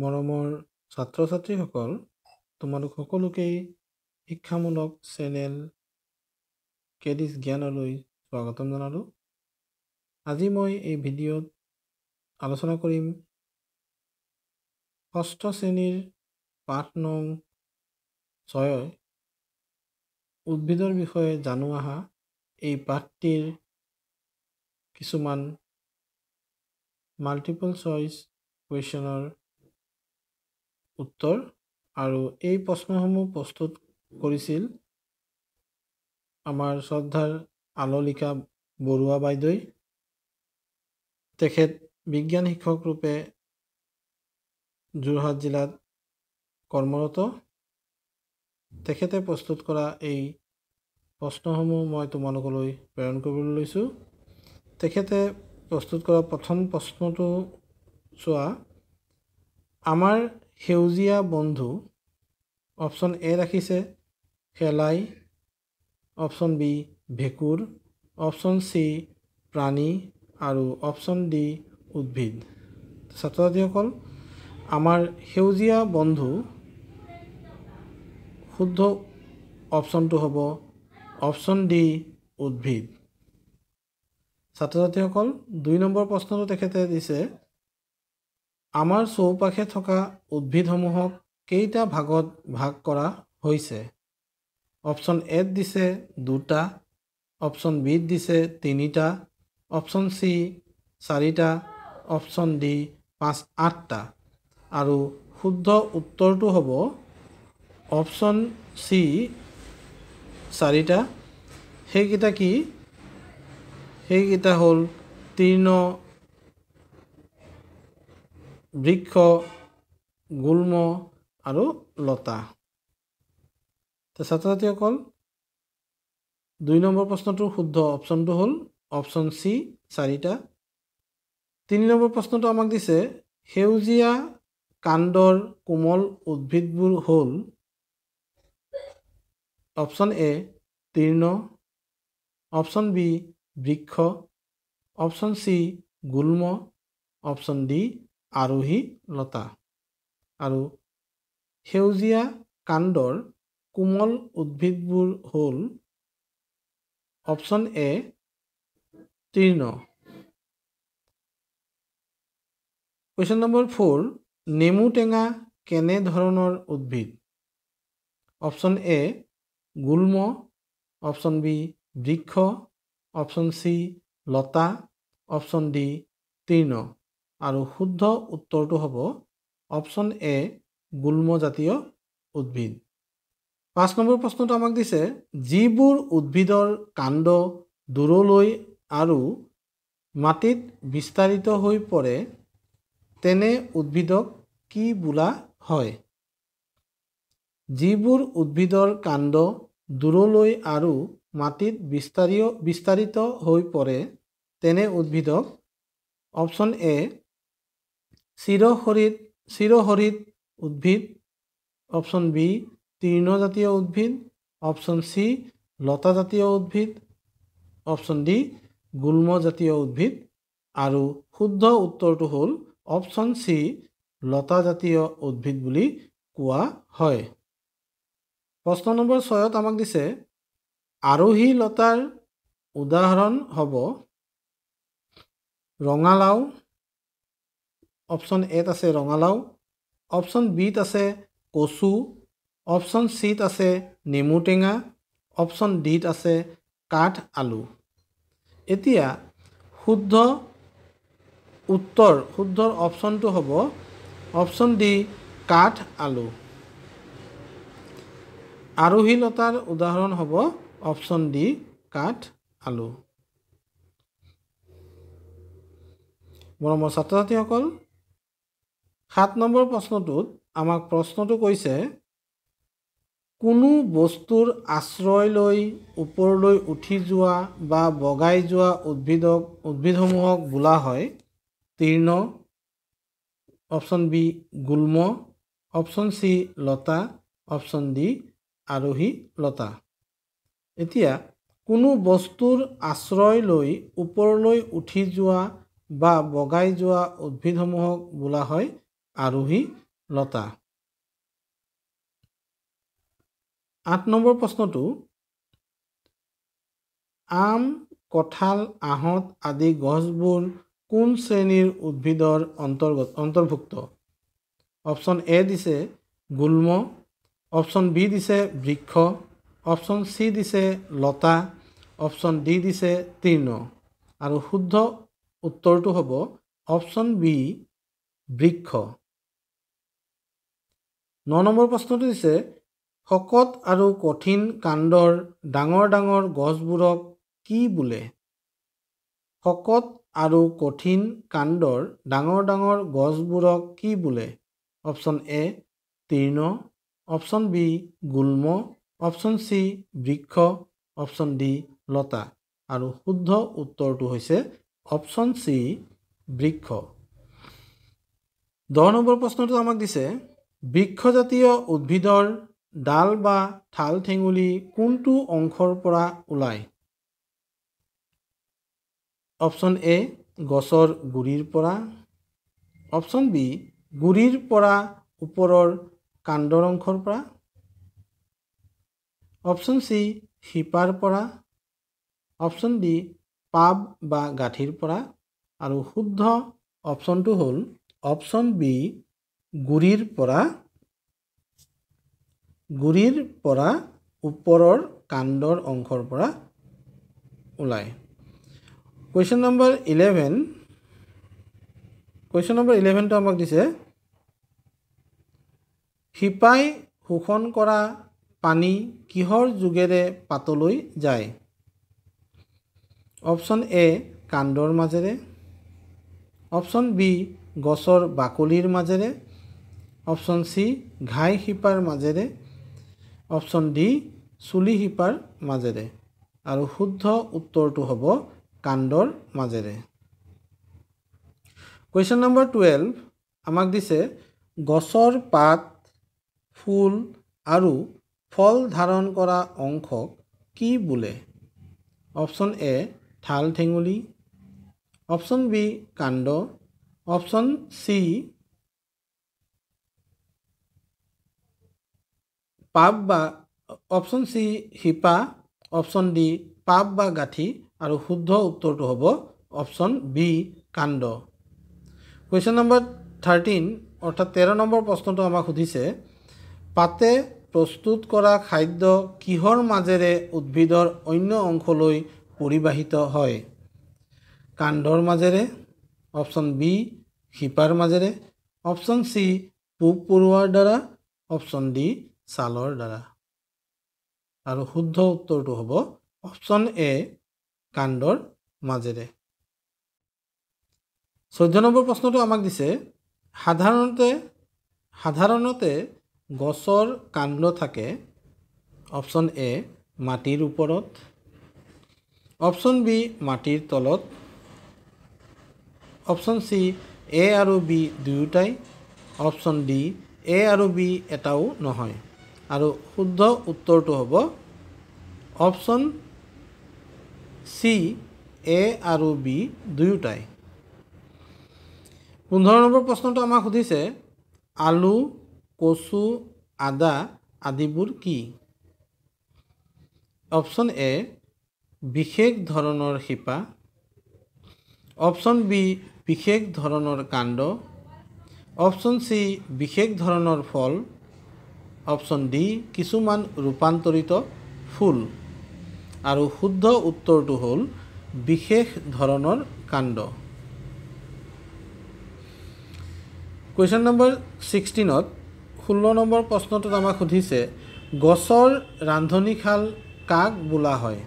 মৰমৰ ছাত্ৰ ছাত্ৰীসকল তোমালোক সকলোকেই শিক্ষামূলক চেনেল কেডিছ জ্ঞানলৈ স্বাগতম জনালোঁ আজি মই এই ভিডিঅ'ত আলোচনা কৰিম ষষ্ঠ শ্ৰেণীৰ পাঠ নং ছয় উদ্ভিদৰ বিষয়ে জানো আহা এই পাঠটিৰ কিছুমান মাল্টিপল চইচ কুৱেশ্যনৰ উত্তৰ আৰু এই প্ৰশ্নসমূহ প্ৰস্তুত কৰিছিল আমাৰ শ্ৰদ্ধাৰ আললিকা বৰুৱা বাইদেউ তেখেত বিজ্ঞান শিক্ষক ৰূপে যোৰহাট জিলাত কৰ্মৰত তেখেতে প্ৰস্তুত কৰা এই প্ৰশ্নসমূহ মই তোমালোকলৈ প্ৰেৰণ কৰিবলৈ লৈছোঁ তেখেতে প্ৰস্তুত কৰা প্ৰথম প্ৰশ্নটো চোৱা আমাৰ সেউজীয়া বন্ধু অপশ্যন এ ৰাখিছে শেলাই অপশ্যন বি ভেঁকুৰ অপশ্যন চি প্ৰাণী আৰু অপশ্যন ডি উদ্ভিদ ছাত্ৰ ছাত্ৰীসকল আমাৰ সেউজীয়া বন্ধু শুদ্ধ অপশ্যনটো হ'ব অপশ্যন ডি উদ্ভিদ ছাত্ৰ ছাত্ৰীসকল দুই নম্বৰ প্ৰশ্নটো তেখেতে দিছে আমাৰ চৌপাশে থকা উদ্ভিদসমূহক কেইটা ভাগত ভাগ কৰা হৈছে অপশ্যন এত দিছে দুটা অপশ্যন বিত দিছে তিনিটা অপশ্যন চি চাৰিটা অপশ্যন ডি পাঁচ আঠটা আৰু শুদ্ধ উত্তৰটো হ'ব অপশ্যন চি চাৰিটা সেইকেইটা কি সেইকেইটা হ'ল তীৰ্ণ বৃক্ষ গুল্ম আৰু লতা ছাত্ৰ ছাত্ৰীসকল দুই নম্বৰ প্ৰশ্নটোৰ শুদ্ধ অপশ্যনটো হ'ল অপশ্যন চি চাৰিটা তিনি নম্বৰ প্ৰশ্নটো আমাক দিছে সেউজীয়া কাণ্ডৰ কোমল উদ্ভিদবোৰ হ'ল অপশ্যন এ তীৰ্ণ অপশ্যন বি বৃক্ষ অপশ্যন চি গুল্ম অপশ্যন ডি আৰোহী লতা আৰু সেউজীয়া কাণ্ডৰ কোমল উদ্ভিদবোৰ হ'ল অপশ্যন এ তীৰ্ণ কুৱেশ্যন নম্বৰ ফ'ৰ নেমু টেঙা কেনেধৰণৰ উদ্ভিদ অপশ্যন এ গুল্ম অপশ্যন বি বৃক্ষ অপশ্যন চি লতা অপশ্যন ডি তীৰ্ণ আৰু শুদ্ধ উত্তৰটো হ'ব অপশ্যন এ গুল্মজাতীয় উদ্ভিদ পাঁচ নম্বৰ প্ৰশ্নটো আমাক দিছে যিবোৰ উদ্ভিদৰ কাণ্ড দূৰলৈ আৰু মাটিত বিস্তাৰিত হৈ পৰে তেনে উদ্ভিদক কি বোলা হয় যিবোৰ উদ্ভিদৰ কাণ্ড দূৰলৈ আৰু মাটিত বিস্তাৰীয় বিস্তাৰিত হৈ পৰে তেনে উদ্ভিদক অপশ্যন এ চিৰশৰীত চিৰশৰীত উদ্ভিদ অপশ্যন বি তীৰ্ণজাতীয় উদ্ভিদ অপশ্যন চি লতাজাতীয় উদ্ভিদ অপশ্যন ডি গুল্মজাতীয় উদ্ভিদ আৰু শুদ্ধ উত্তৰটো হ'ল অপশ্যন চি লতাজাতীয় উদ্ভিদ বুলি কোৱা হয় প্ৰশ্ন নম্বৰ ছয়ত আমাক দিছে আৰোহী লতাৰ উদাহৰণ হ'ব ৰঙালাও অপশ্যন এত আছে ৰঙালাও অপশ্যন বিত আছে কচু অপশ্যন চিত আছে নেমু টেঙা অপশ্যন ডিত আছে কাঠ আলু এতিয়া শুদ্ধ উত্তৰ শুদ্ধৰ অপশ্যনটো হ'ব অপশ্যন ডি কাঠ আলু আৰোহীলতাৰ উদাহৰণ হ'ব অপশ্যন ডি কাঠ আলু মৰমৰ ছাত্ৰ ছাত্ৰীসকল সাত নম্বৰ প্ৰশ্নটোত আমাক প্ৰশ্নটো কৈছে কোনো বস্তুৰ আশ্ৰয় লৈ ওপৰলৈ উঠি যোৱা বা বগাই যোৱা উদ্ভিদক উদ্ভিদসমূহক বোলা হয় তীৰ্ণ অপশ্যন বি গুল্ম অপশ্যন চি লতা অপশ্যন ডি আৰোহী লতা এতিয়া কোনো বস্তুৰ আশ্ৰয় লৈ ওপৰলৈ উঠি যোৱা বা বগাই যোৱা উদ্ভিদসমূহক বোলা হয় আৰোহী লতা আঠ নম্বৰ প্ৰশ্নটো আম কঁঠাল আঁহত আদি গছবোৰ কোন শ্ৰেণীৰ উদ্ভিদৰ অন্তৰ্গত অন্তৰ্ভুক্ত অপশ্যন এ দিছে গুল্ম অপশ্যন বি দিছে বৃক্ষ অপশ্যন চি দিছে লতা অপশ্যন ডি দিছে তীৰ্ণ আৰু শুদ্ধ উত্তৰটো হ'ব অপশ্যন বি বৃক্ষ ন নম্বৰ প্ৰশ্নটো হৈছে শকত আৰু কঠিন কাণ্ডৰ ডাঙৰ ডাঙৰ গছবোৰক কি বোলে শকত আৰু কঠিন কাণ্ডৰ ডাঙৰ ডাঙৰ গছবোৰক কি বোলে অপশ্যন এ তীৰ্ণ অপশ্যন বি গুল্ম অপশ্যন চি বৃক্ষ অপশ্যন ডি লতা আৰু শুদ্ধ উত্তৰটো হৈছে অপশ্যন চি বৃক্ষ দহ নম্বৰ প্ৰশ্নটো আমাক দিছে বৃক্ষজাতীয় উদ্ভিদৰ ডাল বা ঠাল ঠেঙুলি কোনটো অংশৰ পৰা ওলায় অপশ্যন এ গছৰ গুৰিৰ পৰা অপশ্যন বি গুৰিৰ পৰা ওপৰৰ কাণ্ডৰ অংশৰ পৰা অপশ্যন চি শিপাৰ পৰা অপশ্যন ডি পাব বা গাঁঠিৰ পৰা আৰু শুদ্ধ অপশ্যনটো হ'ল অপশ্যন বি গুৰিৰ পৰা গুৰিৰ পৰা ওপৰৰ কাণ্ডৰ অংশৰ পৰা ওলায় question number eleven question number ইলেভেনটো আমাক দিছে শিপাই শোষণ কৰা পানী কিহৰ যোগেৰে পাতলৈ যায় অপশ্যন এ কাণ্ডৰ মাজেৰে অপশ্যন বি গছৰ বাকলিৰ মাজেৰে অপশ্যন চি ঘাই শিপাৰ মাজেৰে অপশ্যন ডি চুলি শিপাৰ মাজেৰে আৰু শুদ্ধ উত্তৰটো হ'ব কাণ্ডৰ মাজেৰে কুৱেশ্যন নম্বৰ টুৱেলভ আমাক দিছে গছৰ পাত ফুল আৰু ফল ধাৰণ কৰা অংশক কি বোলে অপশ্যন এ ঠাল ঠেঙুলি অপশ্যন বি কাণ্ড অপশ্যন চি পাপ বা অপশ্যন চি শিপা অপশ্যন ডি পাপ বা গাঁঠি আৰু শুদ্ধ উত্তৰটো হ'ব অপশ্যন বি কাণ্ড কুৱেশ্যন নম্বৰ থাৰ্টিন অৰ্থাৎ তেৰ নম্বৰ প্ৰশ্নটো আমাক সুধিছে পাতে প্ৰস্তুত কৰা খাদ্য কিহৰ মাজেৰে উদ্ভিদৰ অন্য অংশলৈ পৰিবাহিত হয় কাণ্ডৰ মাজেৰে অপশ্যন বি শিপাৰ মাজেৰে অপশ্যন চি পোক পৰুৱাৰ দ্বাৰা অপশ্যন ডি ছালৰ দ্বাৰা আৰু শুদ্ধ উত্তৰটো হ'ব অপশ্যন এ কাণ্ডৰ মাজেৰে চৈধ্য নম্বৰ প্ৰশ্নটো আমাক দিছে সাধাৰণতে সাধাৰণতে গছৰ কাণ্ড থাকে অপশ্যন এ মাটিৰ ওপৰত অপশ্যন বি মাটিৰ তলত অপশ্যন চি এ আৰু বি দুয়োটাই অপশ্যন ডি এ আৰু বি এটাও নহয় আৰু শুদ্ধ উত্তৰটো হ'ব অপশ্যন চি এ আৰু বি দুয়োটাই পোন্ধৰ নম্বৰ প্ৰশ্নটো আমাক সুধিছে আলু কচু আদা আদিবোৰ কি অপশ্যন এ বিশেষ ধৰণৰ শিপা অপশ্যন বি বিশেষ ধৰণৰ কাণ্ড অপশ্যন চি বিশেষ ধৰণৰ ফল অপশ্যন ডি কিছুমান ৰূপান্তৰিত ফুল আৰু শুদ্ধ উত্তৰটো হ'ল বিশেষ ধৰণৰ কাণ্ড কুৱেশ্যন নম্বৰ ছিক্সটিনত ষোল্ল নম্বৰ প্ৰশ্নটোত আমাক সুধিছে গছৰ ৰান্ধনীশাল কাক বোলা হয়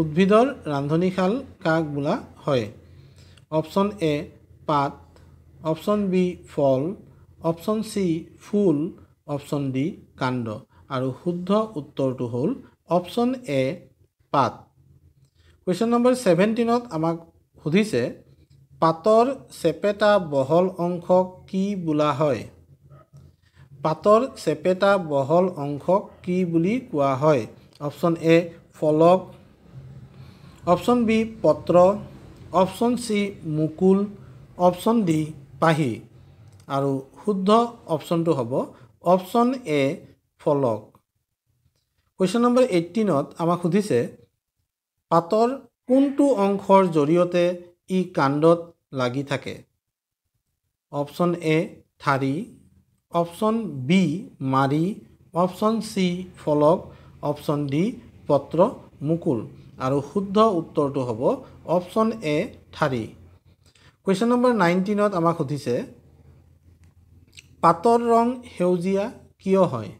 উদ্ভিদৰ ৰান্ধনীশাল কাক বোলা হয় অপশ্যন এ পাত অপশ্যন বি ফল অপশ্যন চি ফুল অপশ্যন ডি কাণ্ড আৰু শুদ্ধ উত্তৰটো হ'ল অপশ্যন এ পাত কুৱেশ্যন নম্বৰ ছেভেণ্টিনত আমাক সুধিছে পাতৰ চেপেটা বহল অংশ কি বোলা হয় পাতৰ চেপেটা বহল অংশ কি বুলি কোৱা হয় অপশ্যন এ ফলক অপশ্যন বি পত্ৰ অপশ্যন চি মুকুল অপশ্যন ডি পাহি আৰু শুদ্ধ অপশ্যনটো হ'ব অপশ্যন এ ফলক কুৱেশ্যন নম্বৰ এইটিনত আমাক সুধিছে পাতৰ কোনটো অংশৰ জৰিয়তে ই কাণ্ডত লাগি থাকে অপশ্যন এ ঠাৰি অপশ্যন বি মাৰি অপশ্যন চি ফলক অপশ্যন ডি পত্ৰ মুকুল আৰু শুদ্ধ উত্তৰটো হ'ব অপশ্যন এ ঠাৰি কুৱেশ্যন নম্বৰ নাইণ্টিনত আমাক সুধিছে পাতৰ ৰং সেউজীয়া কিয় হয়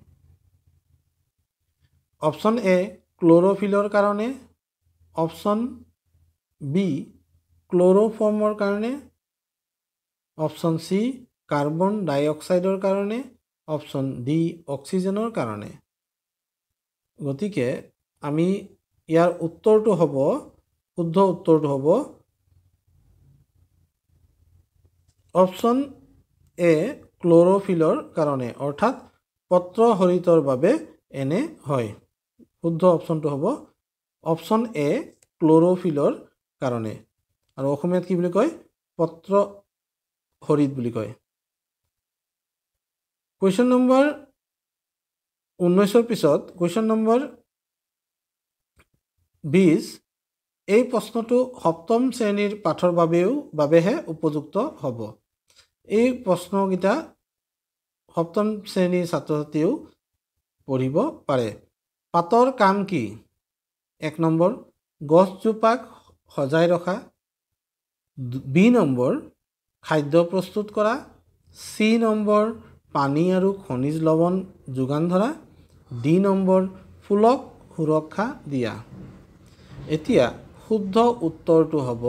অপশ্যন এ ক্ল'ৰ'ফিলৰ কাৰণে অপশ্যন বি ক্ল'ৰ'ফৰ্মৰ কাৰণে অপশ্যন চি কাৰ্বন ডাই অক্সাইডৰ কাৰণে অপশ্যন ডি অক্সিজেনৰ কাৰণে গতিকে আমি ইয়াৰ উত্তৰটো হ'ব শুদ্ধ উত্তৰটো হ'ব অপশ্যন এ ক্লৰ'ফিলৰ কাৰণে অৰ্থাৎ পত্ৰ হৰিতৰ বাবে এনে হয় শুদ্ধ অপশ্যনটো হ'ব অপশ্যন এ ক্লৰ'ফিলৰ কাৰণে আৰু অসমীয়াত কি বুলি কয় পত্ৰ হৰিত বুলি কয় কুৱেশ্যন নম্বৰ ঊনৈছৰ পিছত কুৱেশ্যন নম্বৰ বিছ এই প্ৰশ্নটো সপ্তম শ্ৰেণীৰ পাঠৰ বাবেও বাবেহে উপযুক্ত হ'ব এই প্ৰশ্নকেইটা সপ্তম শ্ৰেণীৰ ছাত্ৰ ছাত্ৰীয়েও পঢ়িব পাৰে পাতৰ কাম কি এক নম্বৰ গছজোপাক সজাই ৰখা বি নম্বৰ খাদ্য প্ৰস্তুত কৰা চি নম্বৰ পানী আৰু খনিজ লৱণ যোগান ধৰা ডি নম্বৰ ফুলক সুৰক্ষা দিয়া এতিয়া শুদ্ধ উত্তৰটো হ'ব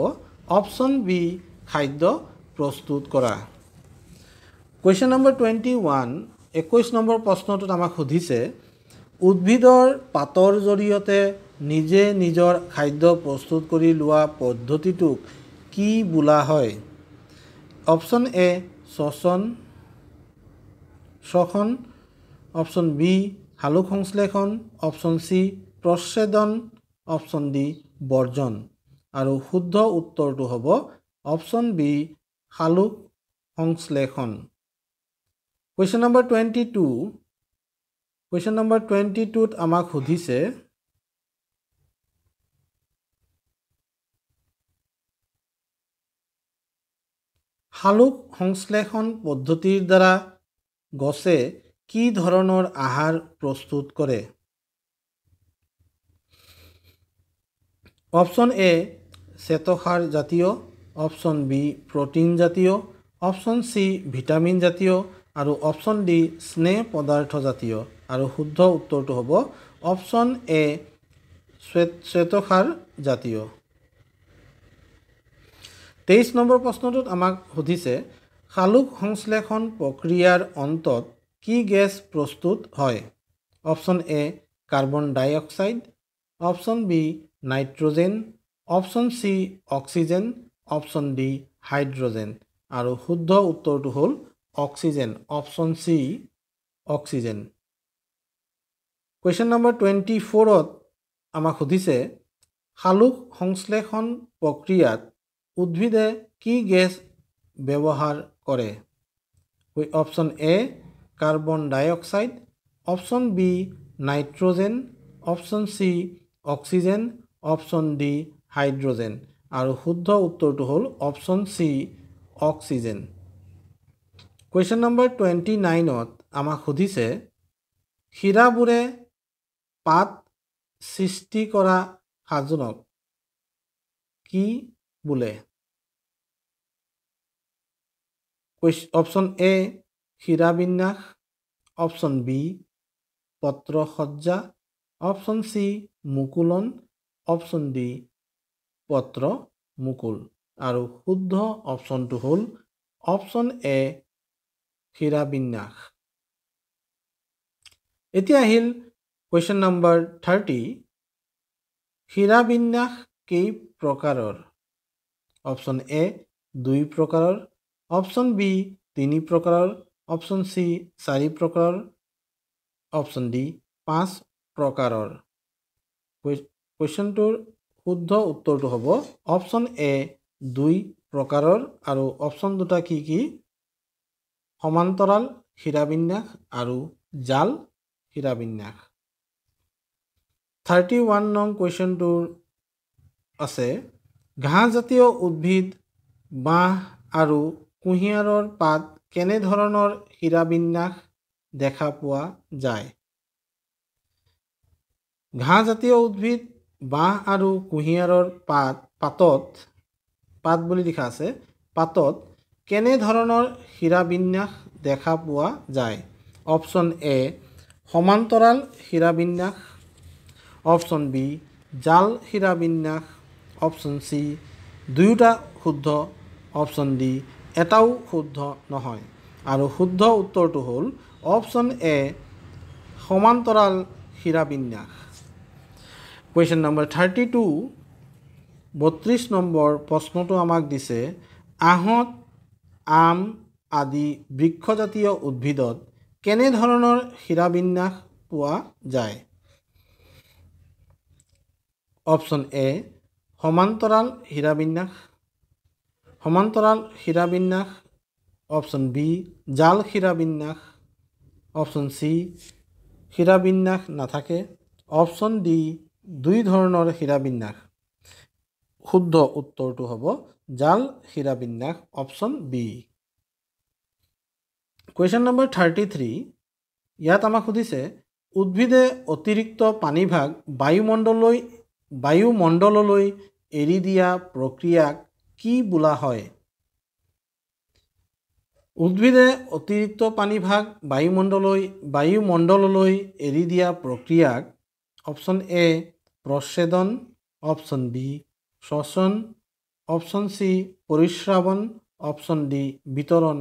অপশ্যন বি খাদ্য প্ৰস্তুত কৰা কুৱেশ্যন নম্বৰ টুৱেণ্টি ওৱান একৈছ নম্বৰ প্ৰশ্নটোত আমাক সুধিছে উদ্ভিদৰ পাতৰ জৰিয়তে নিজে নিজৰ খাদ্য প্ৰস্তুত কৰি লোৱা পদ্ধতিটোক কি বোলা হয় অপশ্যন এ শ্বচন শ্বসন অপশ্যন বি শালুক সংশ্লেষণ অপশ্যন চি প্ৰচ্ছেদন অপশ্যন ডি বৰ্জন আৰু শুদ্ধ উত্তৰটো হ'ব অপশ্যন বি শালুক সংশ্লেষণ question number twenty two question number twenty টুত আমাক সুধিছে শালুক সংশ্লেষণ পদ্ধতিৰ দ্বাৰা গছে কি ধৰণৰ আহাৰ প্ৰস্তুত কৰে অপশ্যন এ চেতসাৰ জাতীয় অপশ্যন বি প্ৰটিন জাতীয় অপশ্যন চি ভিটামিন জাতীয় আৰু অপশ্যন ডি স্নেহ পদাৰ্থ জাতীয় আৰু শুদ্ধ উত্তৰটো হ'ব অপশ্যন এ শ্বেতসাৰ জাতীয় তেইছ নম্বৰ প্ৰশ্নটোত আমাক সুধিছে শালুক সংশ্লেষণ প্ৰক্ৰিয়াৰ অন্তত কি গেছ প্ৰস্তুত হয় option A carbon dioxide option B nitrogen option C oxygen option D hydrogen আৰু শুদ্ধ উত্তৰটো হ'ল oxygen option C oxygen question number twenty ফ'ৰত আমাক সুধিছে শালুক সংশ্লেষণ প্ৰক্ৰিয়াত উদ্ভিদে কি গেছ ব্যৱহাৰ কৰে option A carbon dioxide option B nitrogen option C oxygen option D hydrogen আৰু শুদ্ধ উত্তৰটো হ'ল option C oxygen question number twenty নাইনত আমাক সুধিছে শিৰাবোৰে পাত সৃষ্টি কৰা সাজোনক কি বোলে অপশ্যন এ শিৰাবিন্যাস অপশ্যন বি পত্ৰ সজ্জা অপশ্যন চি মুকুলন অপশ্যন ডি পত্ৰ মুকুল আৰু শুদ্ধ অপশ্যনটো হ'ল অপশ্যন এ ক্ষীৰাবিন্যাস এতিয়া আহিল কুৱেশ্যন নম্বৰ থাৰ্টি ক্ষীৰাবিন্যাস কেই প্ৰকাৰৰ অপশ্যন এ দুই প্ৰকাৰৰ অপশ্যন বি তিনি প্ৰকাৰৰ অপশ্যন চি চাৰি প্ৰকাৰৰ অপশ্যন ডি পাঁচ প্ৰকাৰৰ কুৱেশ্যনটোৰ শুদ্ধ উত্তৰটো হ'ব অপশ্যন এ দুই প্ৰকাৰৰ আৰু অপশ্যন দুটা কি কি সমান্তৰাল শিৰাবিন্যাস আৰু জাল শিৰাবিন্যাস থাৰ্টি ওৱান নং কুৱেশ্যনটোৰ আছে ঘাঁহজাতীয় উদ্ভিদ বাঁহ আৰু কুঁহিয়াৰৰ পাত কেনেধৰণৰ শিৰাবিন্যাস দেখা পোৱা যায় ঘাঁহজাতীয় উদ্ভিদ বাঁহ আৰু কুঁহিয়াৰৰ পাত পাতত পাত বুলি লিখা আছে পাতত কেনে ধৰণৰ শিৰাবিন্যাস দেখা পোৱা যায় অপশ্যন এ সমান্তৰাল শিৰাবিন্যাস অপশ্যন বি জাল শিৰাবিন্যাস অপশ্যন চি দুয়োটা শুদ্ধ অপশ্যন ডি এটাও শুদ্ধ নহয় আৰু শুদ্ধ উত্তৰটো হ'ল অপশ্যন এ সমান্তৰাল শিৰাবিন্যাস কুৱেশ্যন নম্বৰ থাৰ্টি টু বত্ৰিছ নম্বৰ প্ৰশ্নটো আমাক দিছে আঁহত আম আদি বৃক্ষজাতীয় উদ্ভিদত কেনেধৰণৰ শিৰাবিন্যাস পোৱা যায় অপশ্যন এ সমান্তৰাল বিন্যাস সমান্তৰাল শিৰাবিন্যাস অপশ্যন বি জাল বিন্যাস অপশ্যন চি বিন্যাস নাথাকে অপশ্যন ডি দুই ধৰণৰ বিন্যাস শুদ্ধ উত্তৰটো হ'ব জাল শিৰাবিন্যাস option B question number thirty three ইয়াত আমাক সুধিছে উদ্ভিদে অতিৰিক্ত পানীভাগ বায়ুমণ্ডললৈ বায়ুমণ্ডললৈ এৰি দিয়া প্ৰক্ৰিয়াক কি বোলা হয় উদ্ভিদে অতিৰিক্ত পানীভাগ বায়ুমণ্ডললৈ বায়ুমণ্ডললৈ এৰি দিয়া প্ৰক্ৰিয়াক অপশ্যন এ প্ৰচ্ছেদন অপশ্যন বি শ্বসন অপশন সি পৰিশ্ৰাৱণ অপশ্যন ডি বিতৰণ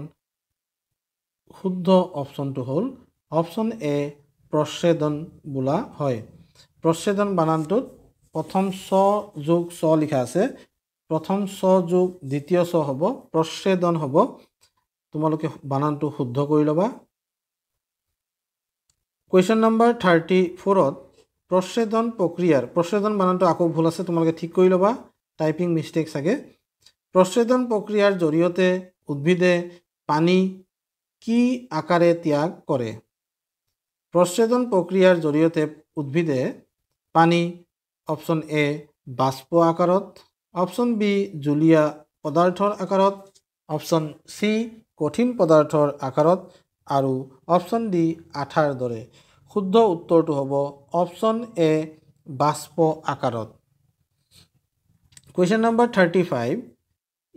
শুদ্ধ অপশ্যনটো হ'ল অপশ্যন এ প্ৰচ্ছেদন বোলা হয় প্ৰচ্ছেদন বানানটোত প্ৰথম ছ যোগ ছ লিখা আছে প্ৰথম ছ যোগ দ্বিতীয় ছ হ'ব প্ৰচ্ছেদন হ'ব তোমালোকে বানানটো শুদ্ধ কৰি ল'বা কুৱেশ্যন নম্বৰ থাৰ্টি ফ'ৰত প্ৰচ্ছেদন প্ৰক্ৰিয়াৰ প্ৰচ্ছেদন বানানটো আকৌ ভুল আছে তোমালোকে ঠিক কৰি ল'বা টাইপিং মিষ্টেক চাগে প্ৰশ্বেদন প্ৰক্ৰিয়াৰ জৰিয়তে উদ্ভিদে পানী কি আকাৰে ত্যাগ কৰে প্ৰশ্বেদন প্ৰক্ৰিয়াৰ জৰিয়তে উদ্ভিদে পানী অপশ্যন এ বাষ্প আকাৰত অপশ্যন বি জুলীয়া পদাৰ্থৰ আকাৰত অপশ্যন চি কঠিন পদাৰ্থৰ আকাৰত আৰু অপশ্যন ডি আঠাৰ দৰে শুদ্ধ উত্তৰটো হ'ব অপশ্যন এ বাষ্প আকাৰত কুৱেশ্যন নম্বৰ থাৰ্টি ফাইভ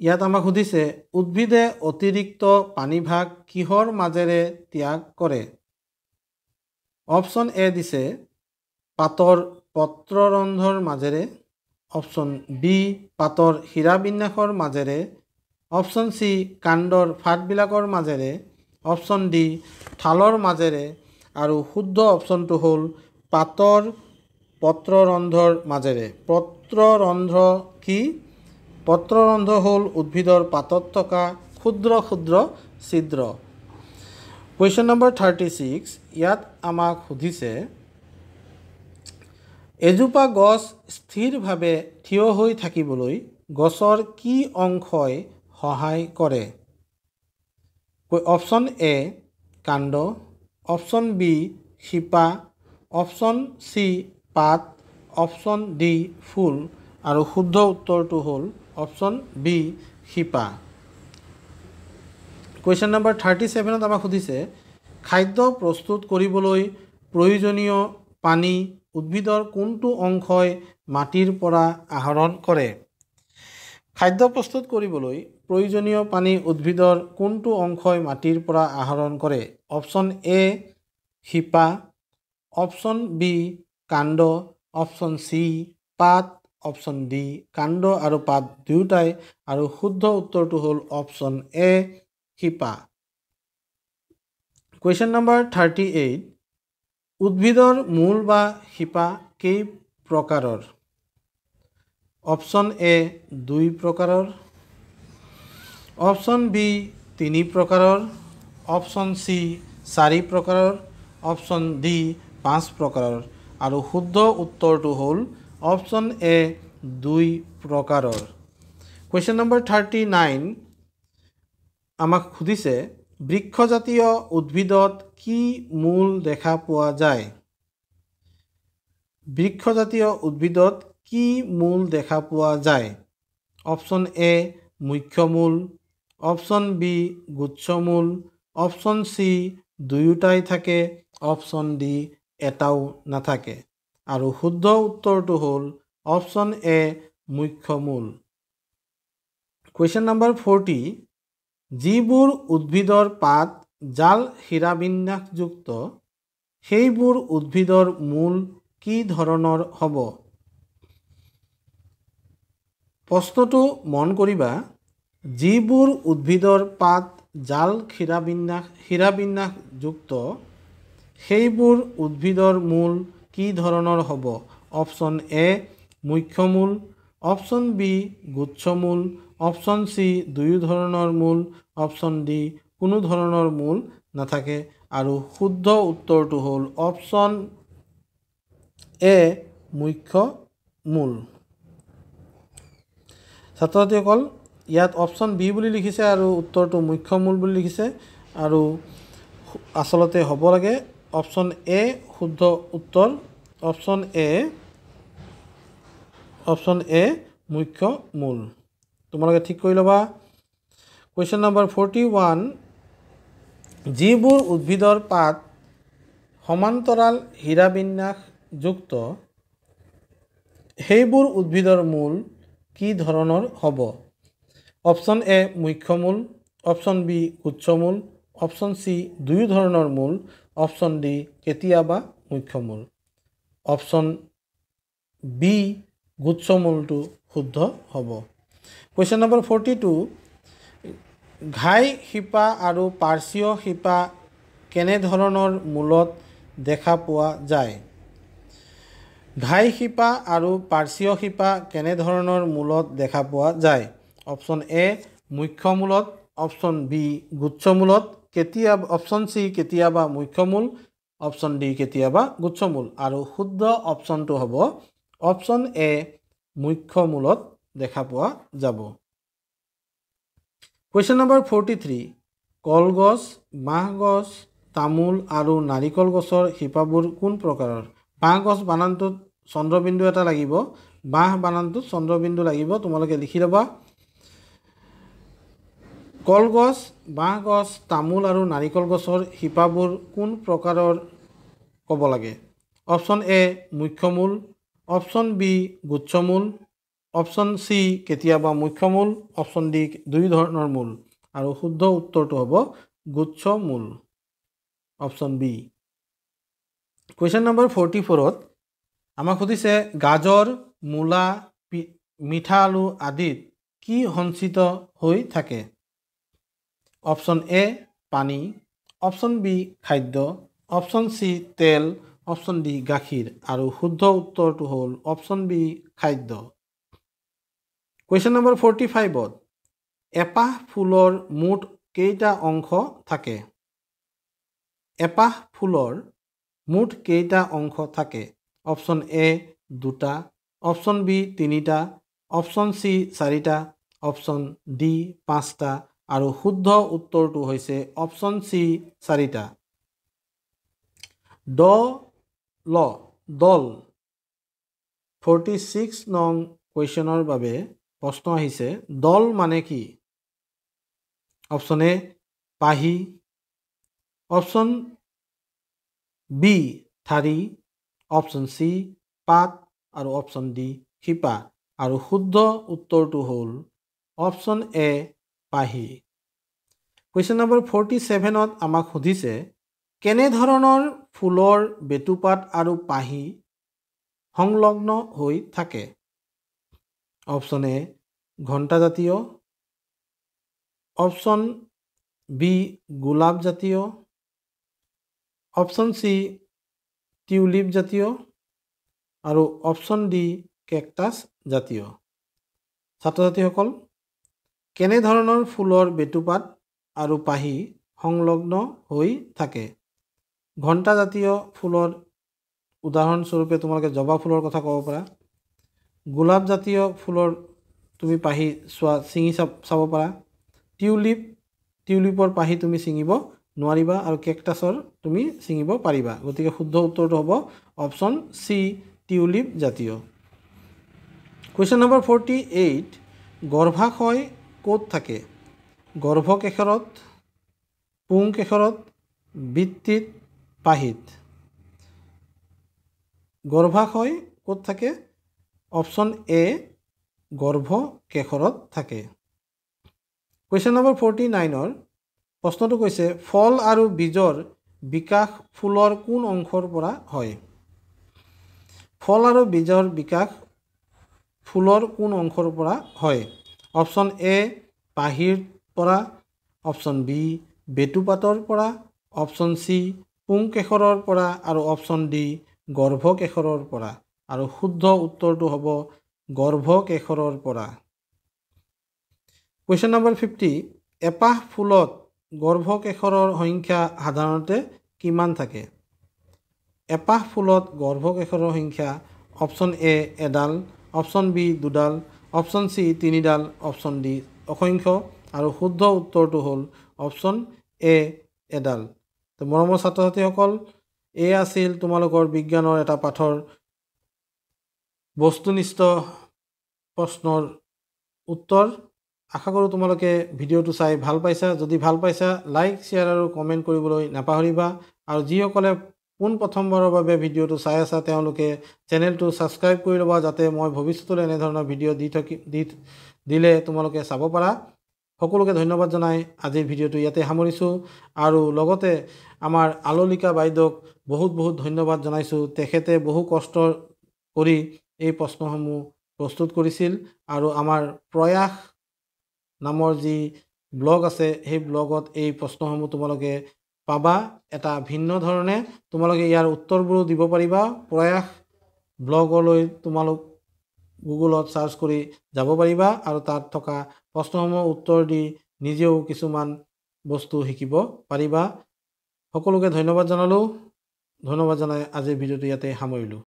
ইয়াত আমাক সুধিছে উদ্ভিদে অতিৰিক্ত পানীভাগ কিহৰ মাজেৰে ত্যাগ কৰে অপশ্যন এ দিছে পাতৰ পত্ৰৰন্ধ্ৰৰ মাজেৰে অপশ্যন বি পাতৰ হীৰাবিন্যাসৰ মাজেৰে অপশ্যন চি কাণ্ডৰ ফাটবিলাকৰ মাজেৰে অপশ্যন ডি থালৰ মাজেৰে আৰু শুদ্ধ অপশ্যনটো হ'ল পাতৰ পত্ৰৰন্ধ্ৰৰ মাজেৰে পত্ৰৰন্ধ্ৰ কি পত্ৰৰন্ধ্ৰ হ'ল উদ্ভিদৰ পাতত থকা ক্ষুদ্ৰ ক্ষুদ্ৰ ছিদ্ৰ কুৱেশ্যন নম্বৰ থাৰ্টি ছিক্স ইয়াত আমাক সুধিছে এজোপা গছ স্থিৰভাৱে থিয় হৈ থাকিবলৈ গছৰ কি অংশই সহায় কৰে অপশ্যন এ কাণ্ড অপশ্যন বি শিপা অপশ্যন চি পাত অপশ্যন ডি ফুল আৰু শুদ্ধ উত্তৰটো হ'ল অপশ্যন বি শিপা কুৱেশ্যন নম্বৰ থাৰ্টি ছেভেনত আমাক সুধিছে খাদ্য প্ৰস্তুত কৰিবলৈ প্ৰয়োজনীয় পানী উদ্ভিদৰ কোনটো অংশই মাটিৰ পৰা আহৰণ কৰে খাদ্য প্ৰস্তুত কৰিবলৈ প্ৰয়োজনীয় পানী উদ্ভিদৰ কোনটো অংশই মাটিৰ পৰা আহৰণ কৰে অপশ্যন এ শিপা অপশ্যন বি কাণ্ড অপশ্যন চি পাত অপশ্যন ডি কাণ্ড আৰু পাত দুয়োটাই আৰু শুদ্ধ উত্তৰটো হ'ল অপশ্যন এ শিপা কুৱেশ্যন নম্বৰ থাৰ্টি এইট উদ্ভিদৰ মূল বা শিপা কেই প্ৰকাৰৰ অপশ্যন এ দুই প্ৰকাৰৰ অপশ্যন বি তিনি প্ৰকাৰৰ অপশ্যন চি চাৰি প্ৰকাৰৰ অপশ্যন ডি পাঁচ প্ৰকাৰৰ আৰু শুদ্ধ উত্তৰটো হ'ল অপশ্যন এ দুই প্ৰকাৰৰ কুৱেশ্যন নম্বৰ থাৰ্টি নাইন আমাক সুধিছে বৃক্ষজাতীয় উদ্ভিদত কি মূল দেখা পোৱা যায় বৃক্ষজাতীয় উদ্ভিদত কি মূল দেখা পোৱা যায় অপশ্যন এ মুখ্য মূল অপশ্যন বি মূল অপশ্যন চি দুয়োটাই থাকে অপশ্যন ডি এটাও নাথাকে আৰু শুদ্ধ উত্তৰটো হ'ল অপশ্যন এ মুখ্য মূল কুৱেশ্যন নম্বৰ ফৰ্টি যিবোৰ উদ্ভিদৰ পাত জাল শিৰাবিন্যাসযুক্ত সেইবোৰ উদ্ভিদৰ মূল কি ধৰণৰ হ'ব প্ৰশ্নটো মন কৰিবা যিবোৰ উদ্ভিদৰ পাত জাল ক্ষীৰাবিন্যাস শিৰাবিন্যাসযুক্ত সেইবোৰ উদ্ভিদৰ মূল কি ধৰণৰ হ'ব অপশ্যন এ মুখ্য মূল অপশ্যন বি মূল অপশ্যন চি দুয়ো ধৰণৰ মূল অপশ্যন ডি কোনো ধৰণৰ মূল নাথাকে আৰু শুদ্ধ উত্তৰটো হ'ল অপশ্যন এ মুখ্য মূল ছাত্ৰ ছাত্ৰীসকল ইয়াত অপশ্যন বি বুলি লিখিছে আৰু উত্তৰটো মুখ্য মূল বুলি লিখিছে আৰু আচলতে হ'ব লাগে অপশ্যন এ শুদ্ধ উত্তৰ অপশ্যন এ অপশ্যন এ মুখ্য মূল তোমালোকে ঠিক কৰি ল'বা কুৱেশ্যন নম্বৰ ফৰ্টি ওৱান যিবোৰ উদ্ভিদৰ পাত সমান্তৰাল হীৰাবিন্যাসযুক্ত সেইবোৰ উদ্ভিদৰ মূল কি ধৰণৰ হ'ব অপশ্যন এ মুখ্য মূল অপশ্যন বি উচ্চ মূল অপশ্যন চি দুয়ো ধৰণৰ মূল অপশ্যন ডি কেতিয়াবা মুখ্য মূল অপশ্যন বি মূলটো শুদ্ধ হ'ব কুৱেশ্যন নম্বৰ ফৰ্টি টু ঘাই শিপা আৰু পাৰ্চীয় শিপা কেনেধৰণৰ মূলত দেখা পোৱা যায় ঘাই শিপা আৰু পাৰ্চীয় শিপা কেনেধৰণৰ মূলত দেখা পোৱা যায় অপশ্যন এ মুখ্য মূলত অপশ্যন বি মূলত কেতিয়াবা অপশ্যন চি কেতিয়াবা মুখ্য মূল অপশ্যন ডি কেতিয়াবা মূল আৰু শুদ্ধ অপশ্যনটো হ'ব অপশ্যন এ মুখ্য মূলত দেখা পোৱা যাব কুৱেশ্যন নম্বৰ ফৰ্টি থ্ৰী কলগছ বাঁহগছ তামোল আৰু নাৰিকল গছৰ শিপাবোৰ কোন প্ৰকাৰৰ বাঁহগছ বানানটোত চন্দ্ৰবিন্দু এটা লাগিব বাঁহ বানানটোত চন্দ্ৰবিন্দু লাগিব তোমালোকে লিখি ল'বা কলগছ বাঁহগছ তামোল আৰু নাৰিকল গছৰ শিপাবোৰ কোন প্ৰকাৰৰ ক'ব লাগে অপশ্যন এ মুখ্য মূল অপশ্যন বি গুচ্ছমূল অপশ্যন চি কেতিয়াবা মুখ্য মূল অপশ্যন ডি দুই ধৰণৰ মূল আৰু শুদ্ধ উত্তৰটো হ'ব মূল option B question number forty ফ'ৰত আমাক সুধিছে গাজৰ মূলা মিঠা আলু আদিত কি সঞ্চিত হৈ থাকে অপশ্যন এ পানী অপশ্যন বি খাদ্য অপশ্যন চি তেল অপশ্যন ডি গাখীৰ আৰু শুদ্ধ উত্তৰটো হ'ল অপশ্যন বি খাদ্য কুৱেশ্যন নম্বৰ ফৰ্টি ফাইভত এপাহ ফুলৰ মুঠ কেইটা অংশ থাকে এপাহ ফুলৰ মুঠ কেইটা অংশ থাকে অপশ্যন এ দুটা অপশ্যন বি তিনিটা অপশ্যন চি চাৰিটা অপশ্যন ডি পাঁচটা আৰু শুদ্ধ উত্তৰটো হৈছে অপশ্যন চি চাৰিটা দ ল দল ফৰ্টি ছিক্স নং কুৱেশ্যনৰ বাবে প্ৰশ্ন আহিছে দল মানে কি অপশ্যন এ পাহি অপশ্যন বি থাৰি অপশ্যন চি পাত আৰু অপশ্যন ডি শিপা আৰু শুদ্ধ উত্তৰটো হ'ল অপশ্যন এ পাহি কুৱেশ্যন নম্বৰ ফৰ্টি ছেভেনত আমাক সুধিছে কেনেধৰণৰ ফুলৰ বেটুপাত আৰু পাহি সংলগ্ন হৈ থাকে অপশ্যন এ ঘণ্টাজাতীয় অপশ্যন বি গোলাপ জাতীয় অপশ্যন চি টিউলিপ জাতীয় আৰু অপশ্যন ডি কেকটাছ জাতীয় ছাত্ৰ ছাত্ৰীসকল কেনেধৰণৰ ফুলৰ বেটুপাত আৰু পাহি সংলগ্ন হৈ থাকে ঘণ্টা জাতীয় ফুলৰ উদাহৰণস্বৰূপে তোমালোকে জবা ফুলৰ কথা ক'ব পাৰা গোলাপ জাতীয় ফুলৰ তুমি পাহি চোৱা ছিঙি চাব পাৰা টিউলিপ টিউলিপৰ পাহি তুমি ছিঙিব নোৱাৰিবা আৰু কেকটাছৰ তুমি ছিঙিব পাৰিবা গতিকে শুদ্ধ উত্তৰটো হ'ব অপশ্যন চি টিউলিপ জাতীয় কুৱেশ্যন নম্বৰ ফৰ্টি এইট গৰ্ভাশয় ক'ত থাকে গৰ্ভকেশৰত পুংকেশৰত বৃত্তিত পাহিত গৰ্ভাশয় ক'ত থাকে অপশ্যন এ গৰ্ভকেশৰত থাকে কুৱেশ্যন নম্বৰ ফৰ্টি নাইনৰ প্ৰশ্নটো কৈছে ফল আৰু বীজৰ বিকাশ ফুলৰ কোন অংশৰ পৰা হয় ফল আৰু বীজৰ বিকাশ ফুলৰ কোন অংশৰ পৰা হয় অপশ্যন এ পাহিৰ পৰা অপশ্যন বি বেটুপাতৰ পৰা অপশ্যন চি পুংকেশৰৰ পৰা আৰু অপশ্যন ডি গৰ্ভকেশৰৰ পৰা আৰু শুদ্ধ উত্তৰটো হ'ব গৰ্ভকেশৰৰ পৰা কুৱেশ্যন নম্বৰ ফিফটি এপাহ ফুলত গৰ্ভকেশৰৰ সংখ্যা সাধাৰণতে কিমান থাকে এপাহ ফুলত গৰ্ভকেশৰৰ সংখ্যা অপশ্যন এ এডাল অপশ্যন বি দুডাল অপশ্যন চি তিনিডাল অপশ্যন ডি অসংখ্য আৰু শুদ্ধ উত্তৰটো হ'ল অপশ্যন এ এডাল তো মৰমৰ ছাত্ৰ ছাত্ৰীসকল এই আছিল তোমালোকৰ বিজ্ঞানৰ এটা পাঠৰ বস্তুনিষ্ঠ প্ৰশ্নৰ উত্তৰ আশা কৰোঁ তোমালোকে ভিডিঅ'টো চাই ভাল পাইছা যদি ভাল পাইছা লাইক শ্বেয়াৰ আৰু কমেণ্ট কৰিবলৈ নাপাহৰিবা আৰু যিসকলে পোনপ্ৰথমবাৰৰ বাবে ভিডিঅ'টো চাই আছা তেওঁলোকে চেনেলটো ছাবস্ক্ৰাইব কৰি ল'বা যাতে মই ভৱিষ্যতলৈ এনেধৰণৰ ভিডিঅ' দি থাকি দি দিলে তোমালোকে চাব পাৰা সকলোকে ধন্যবাদ জনাই আজিৰ ভিডিঅ'টো ইয়াতে সামৰিছোঁ আৰু লগতে আমাৰ আললিকা বাইদেউক বহুত বহুত ধন্যবাদ জনাইছোঁ তেখেতে বহু কষ্ট কৰি এই প্ৰশ্নসমূহ প্ৰস্তুত কৰিছিল আৰু আমাৰ প্ৰয়াস নামৰ যি ব্লগ আছে সেই ব্লগত এই প্ৰশ্নসমূহ তোমালোকে পাবা এটা ভিন্ন ধৰণে তোমালোকে ইয়াৰ উত্তৰবোৰো দিব পাৰিবা প্ৰয়াস ব্লগলৈ তোমালোক গুগলত চাৰ্চ কৰি যাব পাৰিবা আৰু তাত থকা প্ৰশ্নসমূহ উত্তৰ দি নিজেও কিছুমান বস্তু শিকিব পাৰিবা সকলোকে ধন্যবাদ জনালোঁ ধন্যবাদ জনাই আজিৰ ভিডিঅ'টো ইয়াতে সামৰিলোঁ